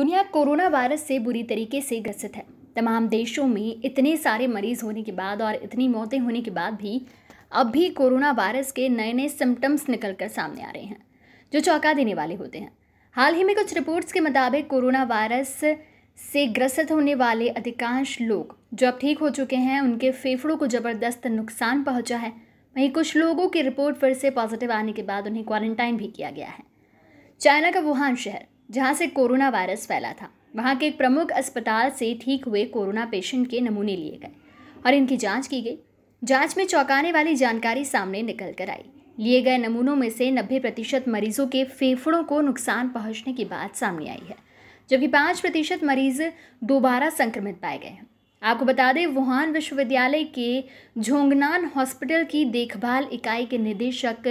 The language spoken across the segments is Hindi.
दुनिया कोरोना वायरस से बुरी तरीके से ग्रसित है तमाम देशों में इतने सारे मरीज होने के बाद और इतनी मौतें होने के बाद भी अब भी कोरोना वायरस के नए नए सिम्टम्स निकल कर सामने आ रहे हैं जो चौंका देने वाले होते हैं हाल ही में कुछ रिपोर्ट्स के मुताबिक कोरोना वायरस से ग्रसित होने वाले अधिकांश लोग जो अब ठीक हो चुके हैं उनके फेफड़ों को ज़बरदस्त नुकसान पहुंचा है वहीं कुछ लोगों की रिपोर्ट फिर से पॉजिटिव आने के बाद उन्हें क्वारंटाइन भी किया गया है चाइना का वुहान शहर जहाँ से कोरोना वायरस फैला था वहाँ के एक प्रमुख अस्पताल से ठीक हुए कोरोना पेशेंट के नमूने लिए गए और इनकी जांच की गई जांच में चौंकाने वाली जानकारी सामने निकल कर आई लिए गए नमूनों में से नब्बे प्रतिशत मरीजों के फेफड़ों को नुकसान पहुंचने की बात सामने आई है जबकि पाँच प्रतिशत मरीज दोबारा संक्रमित पाए गए हैं आपको बता दें वुहान विश्वविद्यालय के झोंगनान हॉस्पिटल की देखभाल इकाई के निदेशक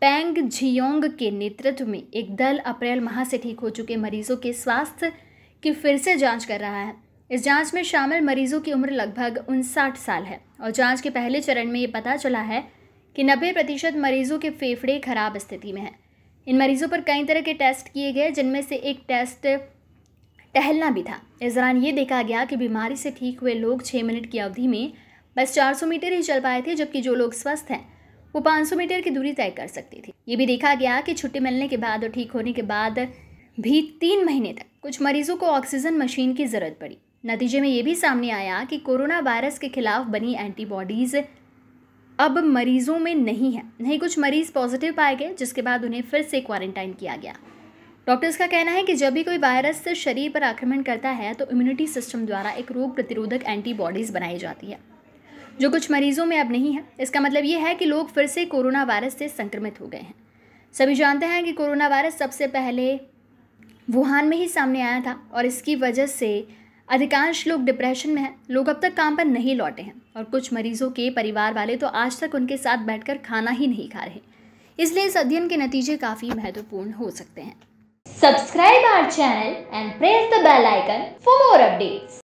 पैंग झियोंग के नेतृत्व में एक दल अप्रैल माह से ठीक हो चुके मरीजों के स्वास्थ्य की फिर से जांच कर रहा है इस जांच में शामिल मरीजों की उम्र लगभग उनसाठ साल है और जांच के पहले चरण में ये पता चला है कि नब्बे प्रतिशत मरीजों के फेफड़े खराब स्थिति में हैं इन मरीजों पर कई तरह के टेस्ट किए गए जिनमें से एक टेस्ट टहलना भी था इस दौरान ये देखा गया कि बीमारी से ठीक हुए लोग छः मिनट की अवधि में बस चार मीटर ही चल पाए थे जबकि जो लोग स्वस्थ हैं वो 500 मीटर की दूरी तय कर सकती थी ये भी देखा गया कि छुट्टी मिलने के बाद और ठीक होने के बाद भी तीन महीने तक कुछ मरीजों को ऑक्सीजन मशीन की ज़रूरत पड़ी नतीजे में ये भी सामने आया कि कोरोना वायरस के खिलाफ बनी एंटीबॉडीज़ अब मरीजों में नहीं है नहीं कुछ मरीज़ पॉजिटिव पाए गए जिसके बाद उन्हें फिर से क्वारंटाइन किया गया डॉक्टर्स का कहना है कि जब भी कोई वायरस शरीर पर आक्रमण करता है तो इम्यूनिटी सिस्टम द्वारा एक रोग प्रतिरोधक एंटीबॉडीज़ बनाई जाती है जो कुछ मरीजों में अब नहीं है इसका मतलब ये है कि लोग फिर से कोरोना वायरस से संक्रमित हो गए हैं सभी जानते हैं कि कोरोना वायरस सबसे पहले वुहान में ही सामने आया था और इसकी वजह से अधिकांश लोग डिप्रेशन में हैं लोग अब तक काम पर नहीं लौटे हैं और कुछ मरीजों के परिवार वाले तो आज तक उनके साथ बैठकर खाना ही नहीं खा रहे इसलिए इस अध्ययन के नतीजे काफ़ी महत्वपूर्ण हो सकते हैं Subscribe our channel and press the bell icon for more updates.